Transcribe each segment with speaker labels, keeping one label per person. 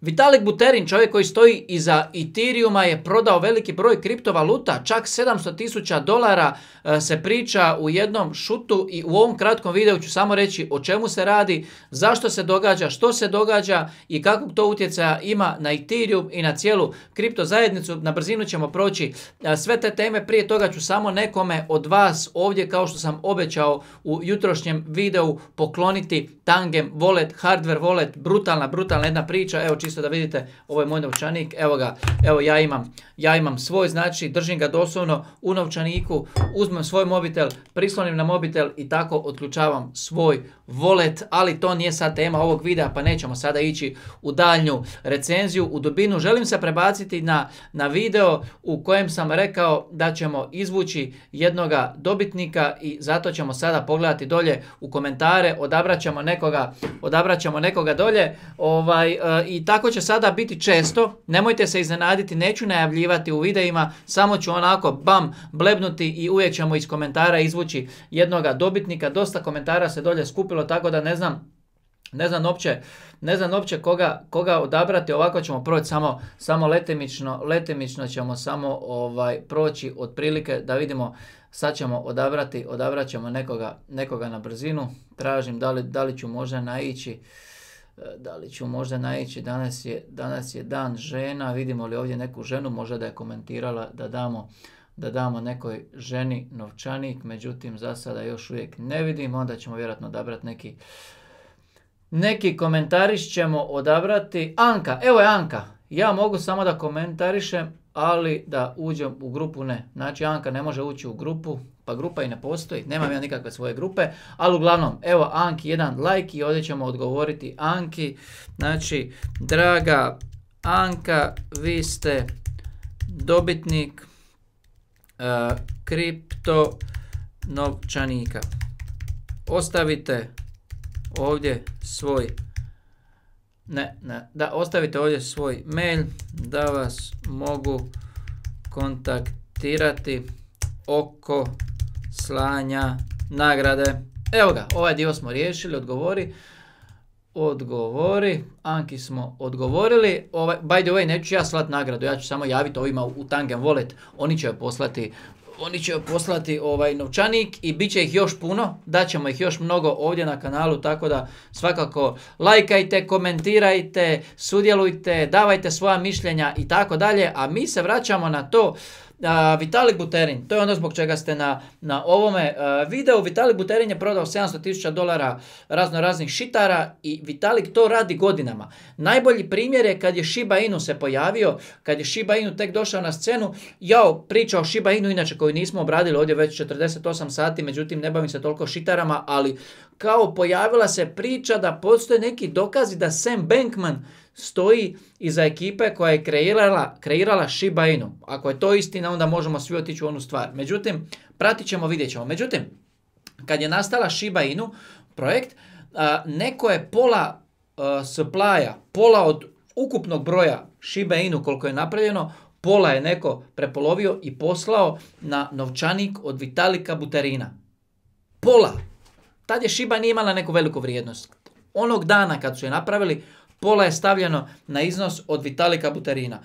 Speaker 1: Vitalik Buterin, čovjek koji stoji iza Ethereum-a, je prodao veliki broj kriptovaluta, čak 700 tisuća dolara e, se priča u jednom šutu i u ovom kratkom videu ću samo reći o čemu se radi, zašto se događa, što se događa i kakvog to utjecaja ima na Ethereum i na cijelu kripto zajednicu. Na brzinu ćemo proći e, sve te teme, prije toga ću samo nekome od vas ovdje kao što sam obećao u jutrošnjem videu pokloniti Tangem Wallet, Hardware Wallet, brutalna, brutalna jedna priča, evo čisto da vidite, ovo je moj novčanik, evo ga, evo ja imam, ja imam svoj, znači držim ga doslovno u novčaniku, uzmem svoj mobitel, prislonim na mobitel i tako otključavam svoj volet, ali to nije sad tema ovog videa, pa nećemo sada ići u daljnju recenziju, u dubinu. Želim se prebaciti na, na video u kojem sam rekao da ćemo izvući jednoga dobitnika i zato ćemo sada pogledati dolje u komentare, odabrat ćemo nekoga, odabrat nekoga dolje ovaj, e, i tako tako će sada biti često, nemojte se iznenaditi, neću najavljivati u videima, samo ću onako bam blebnuti i uvijek ćemo iz komentara izvući jednoga dobitnika, dosta komentara se dolje skupilo, tako da ne znam ne znam uopće, ne znam opće koga, koga odabrati, ovako ćemo proći samo, samo letemično letemično ćemo samo ovaj proći otprilike da vidimo, sad ćemo odabrati, odabrat ćemo nekoga, nekoga na brzinu, tražim da li, da li ću možda naići, E, da li ću možda naići, danas je, danas je dan žena, vidimo li ovdje neku ženu, možda da je komentirala da damo, da damo nekoj ženi novčanik, međutim za sada još uvijek ne vidim, onda ćemo vjerojatno odabrati neki, neki komentariš ćemo odabrati. Anka, evo je Anka, ja mogu samo da komentarišem, ali da uđem u grupu ne. Znači Anka ne može ući u grupu, pa grupa i ne postoji, nemam ja nikakve svoje grupe, ali uglavnom, evo Anki jedan like i ovdje ćemo odgovoriti Anki, znači, draga Anka, vi ste dobitnik e, kripto novčanika. Ostavite ovdje svoj ne, ne, da ostavite ovdje svoj mail da vas mogu kontaktirati oko slanja nagrade. Evo ga, ovaj dio smo riješili, odgovori. Odgovori, Anki smo odgovorili. Ovaj, by the way, neću ja slati nagradu, ja ću samo javiti ovima u Tangen Wallet. Oni će joj poslati oni će poslati ovaj novčanik i bit će ih još puno, daćemo ih još mnogo ovdje na kanalu, tako da svakako lajkajte, komentirajte, sudjelujte, davajte svoja mišljenja i tako dalje, a mi se vraćamo na to Vitalik Buterin, to je ono zbog čega ste na, na ovome videu. Vitalik Buterin je prodao 700.000 dolara razno raznih šitara i Vitalik to radi godinama. Najbolji primjer je kad je Shiba Inu se pojavio, kad je Shiba Inu tek došao na scenu, jao, priča o Shiba Inu, inače koju nismo obradili ovdje već 48 sati, međutim ne bavim se toliko šitarama, ali kao pojavila se priča da postoje neki dokazi da Sam Bankman stoji iza ekipe koja je kreirala, kreirala Shiba Inu. Ako je to istina, onda možemo svi otići u onu stvar. Međutim, pratit ćemo, vidjet ćemo. Međutim, kad je nastala Shiba Inu projekt, neko je pola supply pola od ukupnog broja Shiba Inu koliko je napravljeno, pola je neko prepolovio i poslao na novčanik od Vitalika Buterina. Pola! Tad je Shiba nije imala neku veliku vrijednost. Onog dana kad su je napravili, Pola je stavljeno na iznos od Vitalika Buterina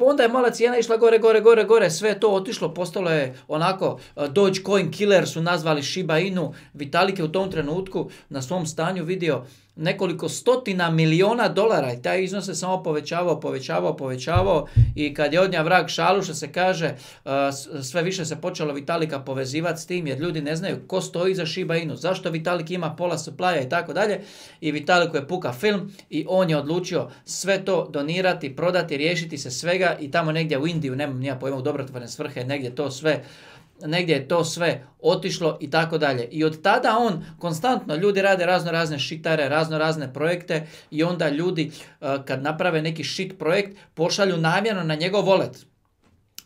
Speaker 1: onda je mala cijena išla gore, gore, gore, gore, sve to otišlo, postalo je onako e, Dogecoin killer su nazvali Shiba Inu. Vitalik je u tom trenutku na svom stanju vidio nekoliko stotina miliona dolara i taj iznos se samo povećavao, povećavao, povećavao i kad je odnja vrag šalu što se kaže e, sve više se počelo Vitalika povezivati s tim jer ljudi ne znaju ko stoji za Shiba Inu, zašto Vitalik ima pola supplya i tako dalje i Vitaliku je puka film i on je odlučio sve to donirati, prodati, riješiti se sve, i tamo negdje u Indiju, nemam nija pojma, u dobrotvorene svrhe, negdje to sve negdje je to sve otišlo i tako dalje. I od tada on konstantno ljudi rade razno razne šitare, razno razne projekte i onda ljudi eh, kad naprave neki shit projekt pošalju namjerno na njegov volet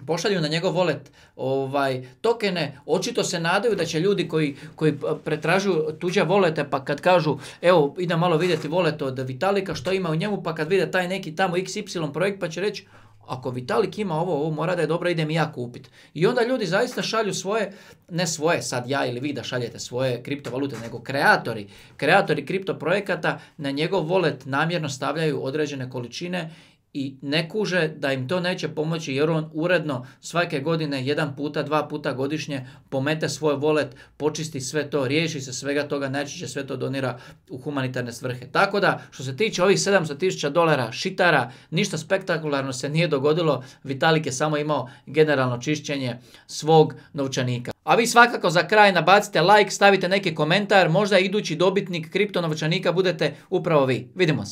Speaker 1: pošalju na njegov volet ovaj, tokene, očito se nadaju da će ljudi koji, koji eh, pretražuju tuđe volete, pa kad kažu evo idem malo vidjeti volet od Vitalika, što ima u njemu, pa kad vide taj neki tamo XY projekt, pa će reći ako Vitalik ima ovo, ovo mora da je dobro, idem i ja kupit. I onda ljudi zaista šalju svoje, ne svoje, sad ja ili vi da šaljete svoje kriptovalute, nego kreatori, kreatori kripto projekata na njegov volet namjerno stavljaju određene količine i ne kuže da im to neće pomoći jer on uredno svake godine jedan puta, dva puta godišnje pomete svoj volet, počisti sve to, riješi se svega toga, će sve to donira u humanitarne svrhe. Tako da što se tiče ovih 700.000 dolara šitara, ništa spektakularno se nije dogodilo, Vitalik je samo imao generalno čišćenje svog novčanika. A vi svakako za kraj nabacite like, stavite neki komentar, možda idući dobitnik kriptonovčanika budete upravo vi. Vidimo se.